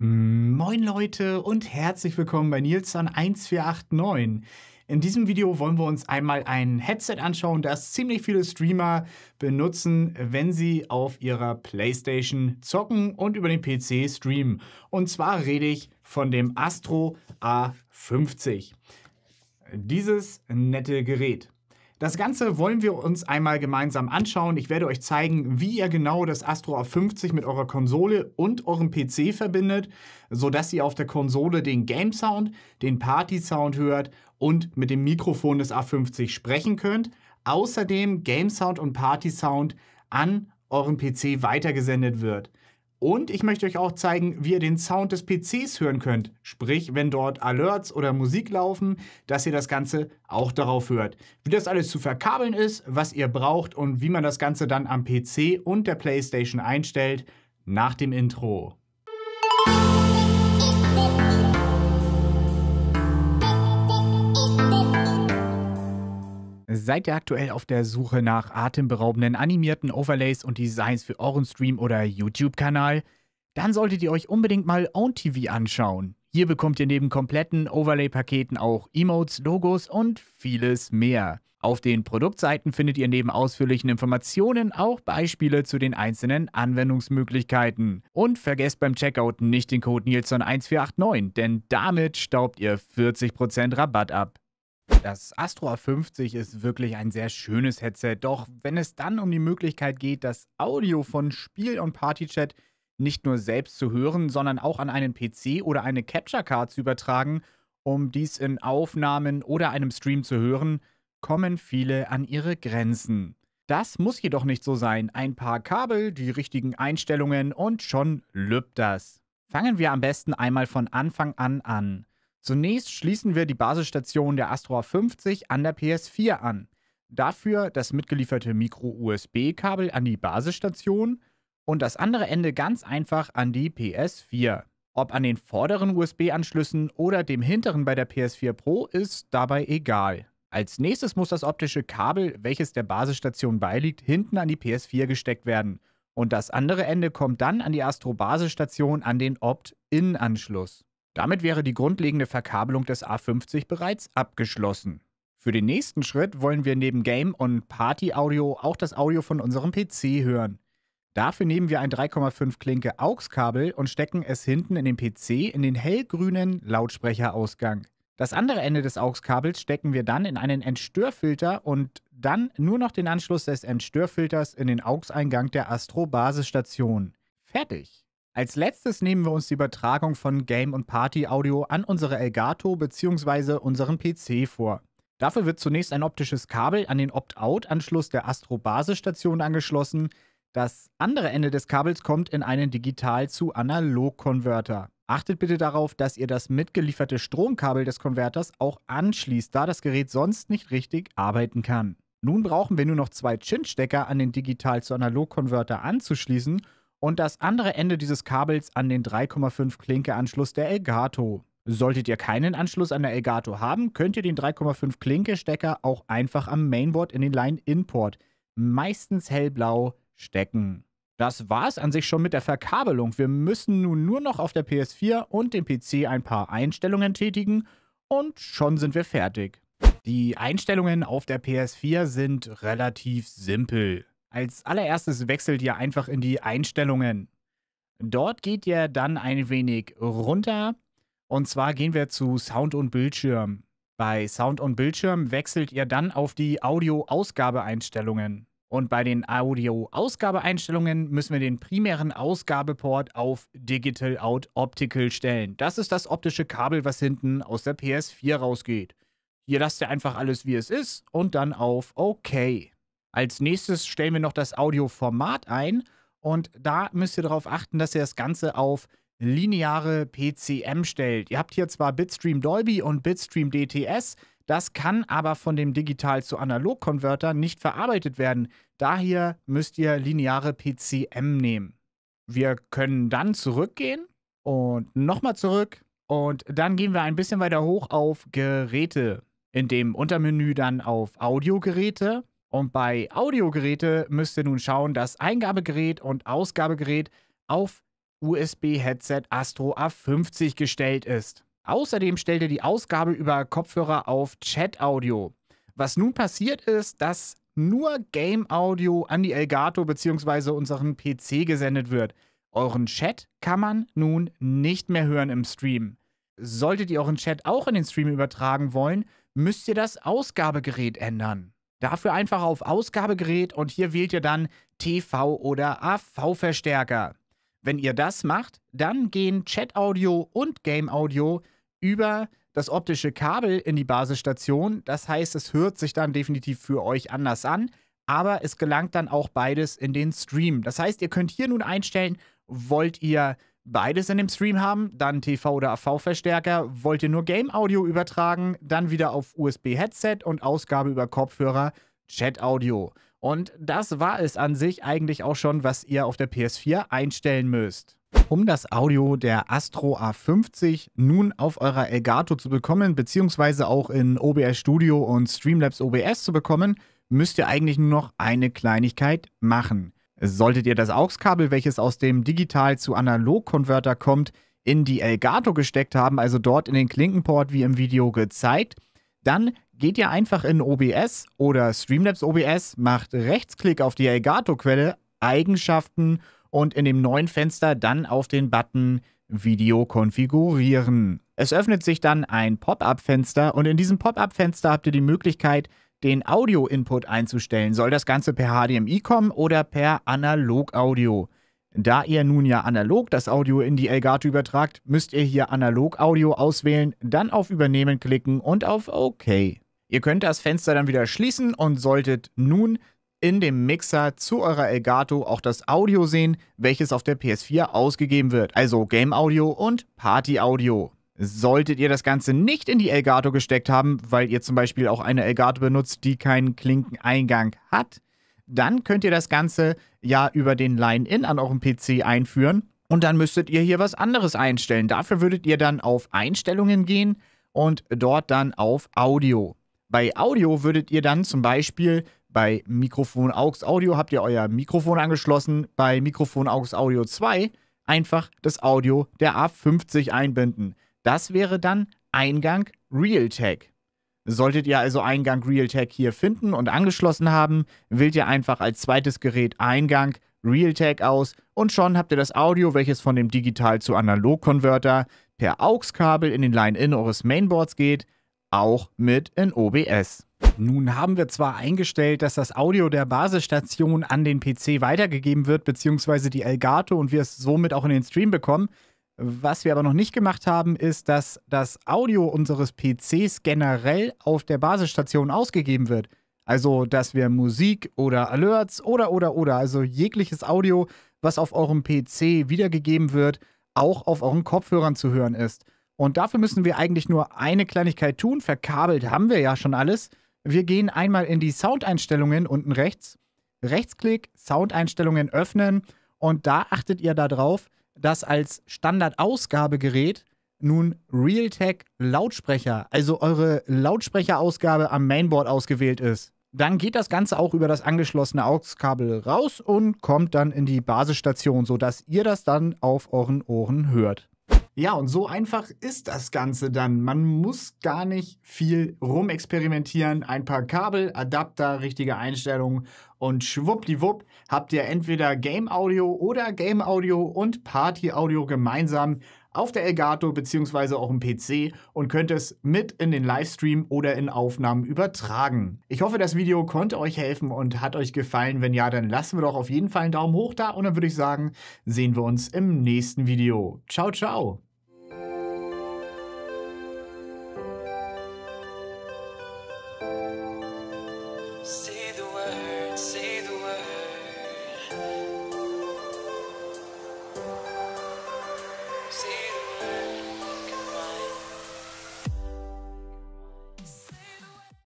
Moin Leute und herzlich willkommen bei Nilsson1489. In diesem Video wollen wir uns einmal ein Headset anschauen, das ziemlich viele Streamer benutzen, wenn sie auf ihrer Playstation zocken und über den PC streamen. Und zwar rede ich von dem Astro A50. Dieses nette Gerät. Das Ganze wollen wir uns einmal gemeinsam anschauen. Ich werde euch zeigen, wie ihr genau das Astro A50 mit eurer Konsole und eurem PC verbindet, sodass ihr auf der Konsole den Game Sound, den Party Sound hört und mit dem Mikrofon des A50 sprechen könnt. Außerdem Game Sound und Party Sound an euren PC weitergesendet wird. Und ich möchte euch auch zeigen, wie ihr den Sound des PCs hören könnt. Sprich, wenn dort Alerts oder Musik laufen, dass ihr das Ganze auch darauf hört. Wie das alles zu verkabeln ist, was ihr braucht und wie man das Ganze dann am PC und der PlayStation einstellt, nach dem Intro. Seid ihr aktuell auf der Suche nach atemberaubenden animierten Overlays und Designs für euren Stream oder YouTube-Kanal? Dann solltet ihr euch unbedingt mal OwnTV anschauen. Hier bekommt ihr neben kompletten Overlay-Paketen auch Emotes, Logos und vieles mehr. Auf den Produktseiten findet ihr neben ausführlichen Informationen auch Beispiele zu den einzelnen Anwendungsmöglichkeiten. Und vergesst beim Checkout nicht den Code Nielson1489, denn damit staubt ihr 40% Rabatt ab. Das Astro A50 ist wirklich ein sehr schönes Headset, doch wenn es dann um die Möglichkeit geht, das Audio von Spiel- und Partychat nicht nur selbst zu hören, sondern auch an einen PC oder eine Capture Card zu übertragen, um dies in Aufnahmen oder einem Stream zu hören, kommen viele an ihre Grenzen. Das muss jedoch nicht so sein. Ein paar Kabel, die richtigen Einstellungen und schon lübt das. Fangen wir am besten einmal von Anfang an an. Zunächst schließen wir die Basisstation der Astra 50 an der PS4 an. Dafür das mitgelieferte Micro-USB-Kabel an die Basisstation und das andere Ende ganz einfach an die PS4. Ob an den vorderen USB-Anschlüssen oder dem hinteren bei der PS4 Pro ist dabei egal. Als nächstes muss das optische Kabel, welches der Basisstation beiliegt, hinten an die PS4 gesteckt werden und das andere Ende kommt dann an die Astro-Basisstation an den Opt-in-Anschluss. Damit wäre die grundlegende Verkabelung des A50 bereits abgeschlossen. Für den nächsten Schritt wollen wir neben Game- und Party-Audio auch das Audio von unserem PC hören. Dafür nehmen wir ein 3,5 Klinke AUX-Kabel und stecken es hinten in den PC in den hellgrünen Lautsprecherausgang. Das andere Ende des AUX-Kabels stecken wir dann in einen Entstörfilter und dann nur noch den Anschluss des Entstörfilters in den AUX-Eingang der Astro-Basisstation. Fertig! Als letztes nehmen wir uns die Übertragung von Game- und Party-Audio an unsere Elgato bzw. unseren PC vor. Dafür wird zunächst ein optisches Kabel an den Opt-out-Anschluss der Astro-Basisstation angeschlossen. Das andere Ende des Kabels kommt in einen Digital- zu Analog-Konverter. Achtet bitte darauf, dass ihr das mitgelieferte Stromkabel des Konverters auch anschließt, da das Gerät sonst nicht richtig arbeiten kann. Nun brauchen wir nur noch zwei Chin-Stecker an den Digital- zu Analog-Konverter anzuschließen und das andere Ende dieses Kabels an den 3,5 Klinke-Anschluss der Elgato. Solltet ihr keinen Anschluss an der Elgato haben, könnt ihr den 3,5 Klinke-Stecker auch einfach am Mainboard in den Line-Inport, meistens hellblau, stecken. Das war's an sich schon mit der Verkabelung. Wir müssen nun nur noch auf der PS4 und dem PC ein paar Einstellungen tätigen und schon sind wir fertig. Die Einstellungen auf der PS4 sind relativ simpel. Als allererstes wechselt ihr einfach in die Einstellungen. Dort geht ihr dann ein wenig runter. Und zwar gehen wir zu Sound und Bildschirm. Bei Sound und Bildschirm wechselt ihr dann auf die Audio-Ausgabeeinstellungen. Und bei den Audio-Ausgabeeinstellungen müssen wir den primären Ausgabeport auf Digital Out Optical stellen. Das ist das optische Kabel, was hinten aus der PS4 rausgeht. Hier lasst ihr einfach alles, wie es ist und dann auf OK. Als nächstes stellen wir noch das Audioformat ein und da müsst ihr darauf achten, dass ihr das Ganze auf lineare PCM stellt. Ihr habt hier zwar Bitstream Dolby und Bitstream DTS, das kann aber von dem Digital- zu Analog-Konverter nicht verarbeitet werden. Daher müsst ihr lineare PCM nehmen. Wir können dann zurückgehen und nochmal zurück und dann gehen wir ein bisschen weiter hoch auf Geräte. In dem Untermenü dann auf Audiogeräte und bei Audiogeräte müsst ihr nun schauen, dass Eingabegerät und Ausgabegerät auf USB-Headset Astro A50 gestellt ist. Außerdem stellt ihr die Ausgabe über Kopfhörer auf Chat-Audio. Was nun passiert ist, dass nur Game-Audio an die Elgato bzw. unseren PC gesendet wird. Euren Chat kann man nun nicht mehr hören im Stream. Solltet ihr euren Chat auch in den Stream übertragen wollen, müsst ihr das Ausgabegerät ändern. Dafür einfach auf Ausgabegerät und hier wählt ihr dann TV- oder AV-Verstärker. Wenn ihr das macht, dann gehen Chat-Audio und Game-Audio über das optische Kabel in die Basisstation. Das heißt, es hört sich dann definitiv für euch anders an, aber es gelangt dann auch beides in den Stream. Das heißt, ihr könnt hier nun einstellen, wollt ihr beides in dem Stream haben, dann TV- oder AV-Verstärker. Wollt ihr nur Game-Audio übertragen, dann wieder auf USB-Headset und Ausgabe über Kopfhörer, Chat-Audio. Und das war es an sich eigentlich auch schon, was ihr auf der PS4 einstellen müsst. Um das Audio der Astro A50 nun auf eurer Elgato zu bekommen, beziehungsweise auch in OBS Studio und Streamlabs OBS zu bekommen, müsst ihr eigentlich nur noch eine Kleinigkeit machen. Solltet ihr das AUX-Kabel, welches aus dem Digital- zu Analog-Konverter kommt, in die Elgato gesteckt haben, also dort in den Klinkenport wie im Video gezeigt, dann geht ihr einfach in OBS oder Streamlabs OBS, macht Rechtsklick auf die Elgato-Quelle, Eigenschaften und in dem neuen Fenster dann auf den Button Video konfigurieren. Es öffnet sich dann ein Pop-up-Fenster und in diesem Pop-up-Fenster habt ihr die Möglichkeit, den Audio-Input einzustellen. Soll das Ganze per HDMI kommen oder per Analog-Audio? Da ihr nun ja analog das Audio in die Elgato übertragt, müsst ihr hier Analog Audio auswählen, dann auf Übernehmen klicken und auf OK. Ihr könnt das Fenster dann wieder schließen und solltet nun in dem Mixer zu eurer Elgato auch das Audio sehen, welches auf der PS4 ausgegeben wird, also Game Audio und Party Audio. Solltet ihr das Ganze nicht in die Elgato gesteckt haben, weil ihr zum Beispiel auch eine Elgato benutzt, die keinen Klinkeneingang hat, dann könnt ihr das Ganze ja über den Line-In an eurem PC einführen und dann müsstet ihr hier was anderes einstellen. Dafür würdet ihr dann auf Einstellungen gehen und dort dann auf Audio. Bei Audio würdet ihr dann zum Beispiel bei Mikrofon AUX Audio habt ihr euer Mikrofon angeschlossen, bei Mikrofon AUX Audio 2 einfach das Audio der A50 einbinden. Das wäre dann Eingang Realtek. Solltet ihr also Eingang Realtek hier finden und angeschlossen haben, wählt ihr einfach als zweites Gerät Eingang Realtek aus und schon habt ihr das Audio, welches von dem Digital- zu Analog-Konverter per AUX-Kabel in den Line-In eures Mainboards geht, auch mit in OBS. Nun haben wir zwar eingestellt, dass das Audio der Basisstation an den PC weitergegeben wird, beziehungsweise die Elgato und wir es somit auch in den Stream bekommen, was wir aber noch nicht gemacht haben, ist, dass das Audio unseres PCs generell auf der Basisstation ausgegeben wird. Also, dass wir Musik oder Alerts oder oder oder, also jegliches Audio, was auf eurem PC wiedergegeben wird, auch auf euren Kopfhörern zu hören ist. Und dafür müssen wir eigentlich nur eine Kleinigkeit tun. Verkabelt haben wir ja schon alles. Wir gehen einmal in die Soundeinstellungen unten rechts. Rechtsklick, Soundeinstellungen öffnen. Und da achtet ihr darauf, dass als Standardausgabegerät nun Realtek Lautsprecher, also eure Lautsprecherausgabe am Mainboard ausgewählt ist. Dann geht das Ganze auch über das angeschlossene AUX-Kabel raus und kommt dann in die Basisstation, sodass ihr das dann auf euren Ohren hört. Ja, und so einfach ist das Ganze dann. Man muss gar nicht viel rumexperimentieren. Ein paar Kabel, Adapter, richtige Einstellungen und schwuppdiwupp habt ihr entweder Game Audio oder Game Audio und Party Audio gemeinsam auf der Elgato bzw. auch im PC und könnt es mit in den Livestream oder in Aufnahmen übertragen. Ich hoffe, das Video konnte euch helfen und hat euch gefallen. Wenn ja, dann lassen wir doch auf jeden Fall einen Daumen hoch da und dann würde ich sagen, sehen wir uns im nächsten Video. Ciao, ciao!